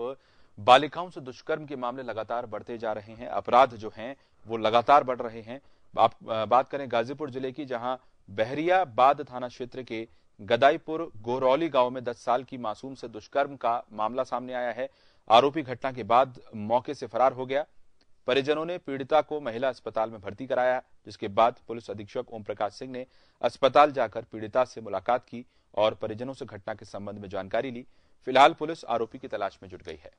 तरफ बालिकाओं से दुष्कर्म के मामले लगातार बढ़ते जा रहे हैं अपराध जो हैं वो लगातार बढ़ रहे हैं आप बात करें गाजीपुर जिले की जहां बहरियाबाद थाना क्षेत्र के गदाईपुर गोरौली गांव में 10 साल की मासूम से दुष्कर्म का मामला सामने आया है आरोपी घटना के बाद मौके से फरार हो गया परिजनों ने पीड़िता को महिला अस्पताल में भर्ती कराया जिसके बाद पुलिस अधीक्षक ओम प्रकाश सिंह ने अस्पताल जाकर पीड़िता से मुलाकात की और परिजनों से घटना के संबंध में जानकारी ली फिलहाल पुलिस आरोपी की तलाश में जुट गई है